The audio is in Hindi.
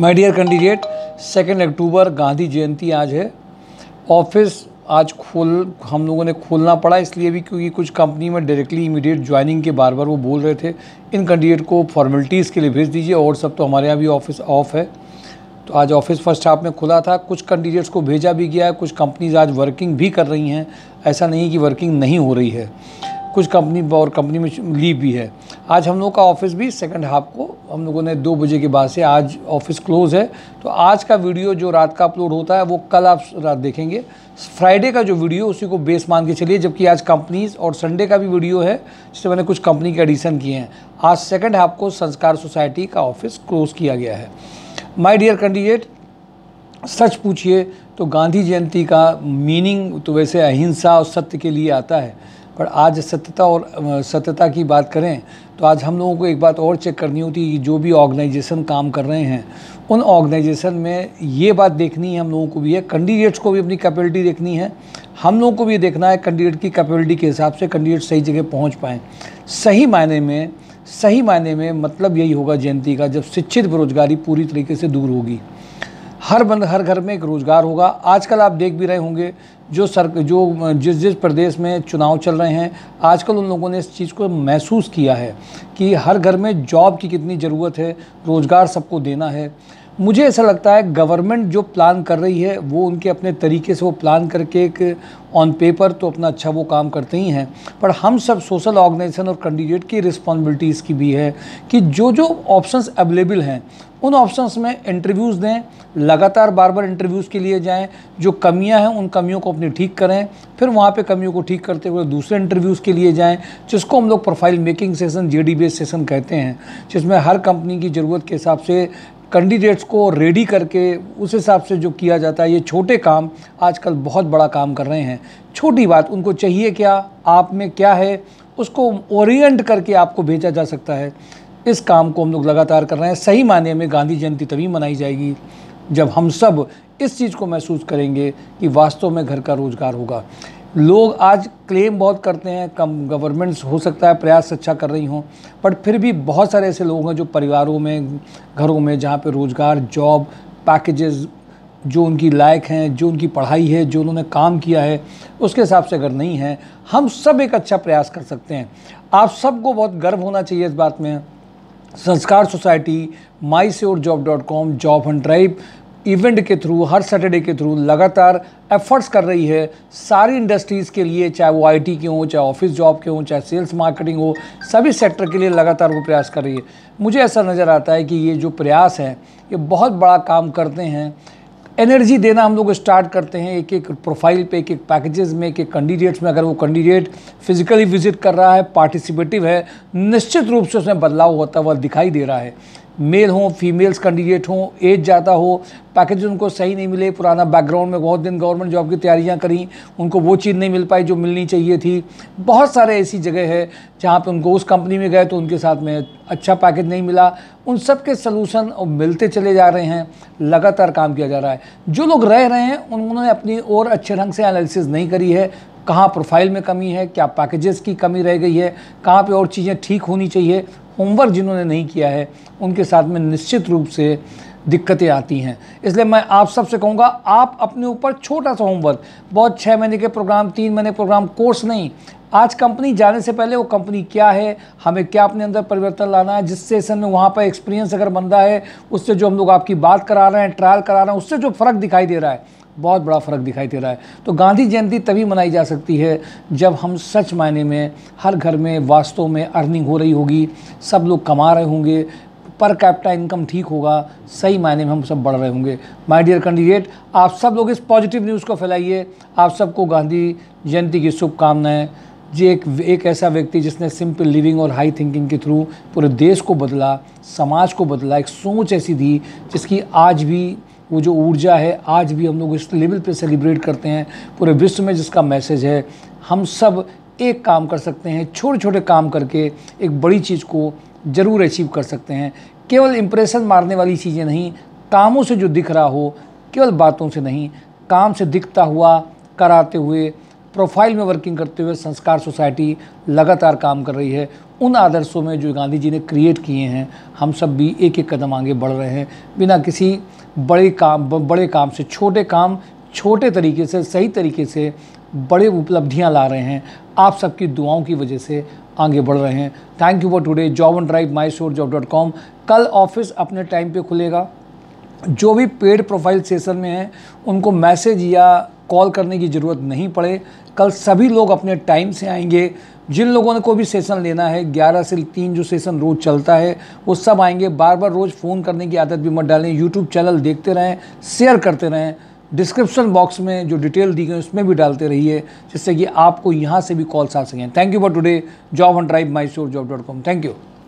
my dear candidate second October Gandhi Jayanti आज है ऑफिस आज खोल हम लोगों ने खोलना पड़ा इसलिए भी क्योंकि कुछ कंपनी में डायरेक्टली इमीडिएट ज्वाइनिंग के बार बार वो बोल रहे थे इन कैंडिडेट को फॉर्मेलिटीज़ के लिए भेज दीजिए और सब तो हमारे यहाँ भी ऑफिस ऑफ है तो आज ऑफिस फर्स्ट हाफ में खुला था कुछ कैंडिडेट्स को भेजा भी गया है कुछ कंपनीज आज वर्किंग भी कर रही हैं ऐसा नहीं कि वर्किंग नहीं हो रही है कुछ कंपनी और कंपनी में ली भी है आज हम लोगों का ऑफिस भी सेकंड हाफ को हम लोगों ने दो बजे के बाद से आज ऑफिस क्लोज है तो आज का वीडियो जो रात का अपलोड होता है वो कल आप रात देखेंगे फ्राइडे का जो वीडियो उसी को बेस मान के चलिए जबकि आज कंपनीज और संडे का भी वीडियो है जिससे मैंने कुछ कंपनी के एडिशन किए हैं आज सेकेंड हाफ को संस्कार सोसाइटी का ऑफिस क्लोज किया गया है माई डियर कैंडिडेट सच पूछिए तो गांधी जयंती का मीनिंग तो वैसे अहिंसा और सत्य के लिए आता है पर आज सत्यता और सत्यता की बात करें तो आज हम लोगों को एक बात और चेक करनी होती है जो भी ऑर्गेनाइजेशन काम कर रहे हैं उन ऑर्गेनाइजेशन में ये बात देखनी है हम लोगों को भी है कैंडिडेट्स को भी अपनी कैपेबिलिटी देखनी है हम लोगों को भी देखना है कैंडिडेट की कैपेबिलिटी के हिसाब से कैंडिडेट सही जगह पहुँच पाएँ सही मायने में सही मायने में मतलब यही होगा जयंती का जब शिक्षित बेरोजगारी पूरी तरीके से दूर होगी हर बंद हर घर में एक रोज़गार होगा आजकल आप देख भी रहे होंगे जो सर जो जिस जिस प्रदेश में चुनाव चल रहे हैं आजकल उन लोगों ने इस चीज़ को महसूस किया है कि हर घर में जॉब की कितनी ज़रूरत है रोज़गार सबको देना है मुझे ऐसा लगता है गवर्नमेंट जो प्लान कर रही है वो उनके अपने तरीके से वो प्लान करके एक ऑन पेपर तो अपना अच्छा वो काम करते ही हैं पर हम सब सोशल ऑर्गेनाइजेशन और कैंडिडेट की रिस्पॉन्सिबिलिटीज़ की भी है कि जो जो ऑप्शंस अवेलेबल हैं उन ऑप्शंस में इंटरव्यूज़ दें लगातार बार बार इंटरव्यूज़ के लिए जाएं जो कमियां हैं उन कमियों को अपनी ठीक करें फिर वहाँ पे कमियों को ठीक करते हुए दूसरे इंटरव्यूज़ के लिए जाएं जिसको हम लोग profile making session J session कहते हैं जिसमें हर कंपनी की ज़रूरत के हिसाब से कैंडिडेट्स को रेडी करके उस हिसाब से जो किया जाता है ये छोटे काम आजकल बहुत बड़ा काम कर रहे हैं छोटी बात उनको चाहिए क्या आप में क्या है उसको ओरिएंट करके आपको भेजा जा सकता है इस काम को हम लोग लगातार कर रहे हैं सही मायने में गांधी जयंती तभी मनाई जाएगी जब हम सब इस चीज़ को महसूस करेंगे कि वास्तव में घर का रोज़गार होगा लोग आज क्लेम बहुत करते हैं कम गवर्नमेंट्स हो सकता है प्रयास अच्छा कर रही हों बट फिर भी बहुत सारे ऐसे लोग हैं जो परिवारों में घरों में जहाँ पे रोज़गार जॉब पैकेजेस जो उनकी लायक हैं जो उनकी पढ़ाई है जो उन्होंने काम किया है उसके हिसाब से अगर नहीं है हम सब एक अच्छा प्रयास कर सकते हैं आप सबको बहुत गर्व होना चाहिए इस बात में Sanskar society my sure job dot com job and drive event के थ्रू हर सैटरडे के थ्रू लगातार एफर्ट्स कर रही है सारी इंडस्ट्रीज़ के लिए चाहे वो आईटी के हों चाहे ऑफिस जॉब के हों चाहे सेल्स मार्केटिंग हो सभी सेक्टर के लिए लगातार वो प्रयास कर रही है मुझे ऐसा नज़र आता है कि ये जो प्रयास है ये बहुत बड़ा काम करते हैं एनर्जी देना हम लोग स्टार्ट करते हैं एक एक प्रोफाइल पे एक एक पैकेजेस में एक एक कैंडिडेट्स में अगर वो कैंडिडेट फिजिकली विजिट कर रहा है पार्टिसिपेटिव है निश्चित रूप से उसमें बदलाव होता हुआ दिखाई दे रहा है मेल हों फीमेल्स कैंडिडेट हों एज ज़्यादा हो पैकेज उनको सही नहीं मिले पुराना बैकग्राउंड में बहुत दिन गवर्नमेंट जॉब की तैयारियां करी उनको वो चीज़ नहीं मिल पाई जो मिलनी चाहिए थी बहुत सारे ऐसी जगह है जहाँ पे उनको उस कंपनी में गए तो उनके साथ में अच्छा पैकेज नहीं मिला उन सब के सलूशन मिलते चले जा रहे हैं लगातार काम किया जा रहा है जो लोग रह रहे हैं उन्होंने अपनी और अच्छे ढंग से एनालिसिस नहीं करी है कहाँ प्रोफाइल में कमी है क्या पैकेजेस की कमी रह गई है कहाँ पे और चीज़ें ठीक होनी चाहिए होमवर्क जिन्होंने नहीं किया है उनके साथ में निश्चित रूप से दिक्कतें आती हैं इसलिए मैं आप सबसे कहूँगा आप अपने ऊपर छोटा सा होमवर्क बहुत छः महीने के प्रोग्राम तीन महीने प्रोग्राम कोर्स नहीं आज कंपनी जाने से पहले वो कंपनी क्या है हमें क्या अपने अंदर परिवर्तन लाना है जिस सेशन में वहाँ पर एक्सपीरियंस अगर बन रहा है उससे जो हम लोग आपकी बात करा रहे हैं ट्रायल करा रहे हैं उससे जो फ़र्क दिखाई दे रहा है बहुत बड़ा फ़र्क दिखाई दे रहा है तो गांधी जयंती तभी मनाई जा सकती है जब हम सच मायने में हर घर में वास्तव में अर्निंग हो रही होगी सब लोग कमा रहे होंगे पर कैपिटा इनकम ठीक होगा सही मायने में हम सब बढ़ रहे होंगे माय डियर कैंडिडेट आप सब लोग इस पॉजिटिव न्यूज़ को फैलाइए आप सबको गांधी जयंती की शुभकामनाएँ जी एक एक ऐसा व्यक्ति जिसने सिंपल लिविंग और हाई थिंकिंग के थ्रू पूरे देश को बदला समाज को बदला एक सोच ऐसी थी जिसकी आज भी वो जो ऊर्जा है आज भी हम लोग इस लेवल पे सेलिब्रेट करते हैं पूरे विश्व में जिसका मैसेज है हम सब एक काम कर सकते हैं छोटे छोटे काम करके एक बड़ी चीज़ को ज़रूर अचीव कर सकते हैं केवल इम्प्रेशन मारने वाली चीज़ें नहीं कामों से जो दिख रहा हो केवल बातों से नहीं काम से दिखता हुआ कराते हुए प्रोफाइल में वर्किंग करते हुए संस्कार सोसाइटी लगातार काम कर रही है उन आदर्शों में जो गांधी जी ने क्रिएट किए हैं हम सब भी एक एक कदम आगे बढ़ रहे हैं बिना किसी बड़े काम बड़े काम से छोटे काम छोटे तरीके से सही तरीके से बड़े उपलब्धियां ला रहे हैं आप सबकी दुआओं की वजह से आगे बढ़ रहे हैं thank you for today job and drive my shore job dot com कल ऑफिस अपने टाइम पे खुलेगा जो भी पेड प्रोफाइल सेशन में हैं उनको मैसेज या कॉल करने की ज़रूरत नहीं पड़े कल सभी लोग अपने टाइम से आएंगे जिन लोगों ने को भी सेशन लेना है 11 से 3 जो सेशन रोज़ चलता है वो सब आएंगे बार बार रोज़ फ़ोन करने की आदत भी मत डालें यूट्यूब चैनल देखते रहें शेयर करते रहें डिस्क्रिप्शन बॉक्स में जो डिटेल दी गई उसमें भी डालते रहिए जिससे कि आपको यहाँ से भी कॉल्स आ सकें thank you for today job on drive my job dot com thank you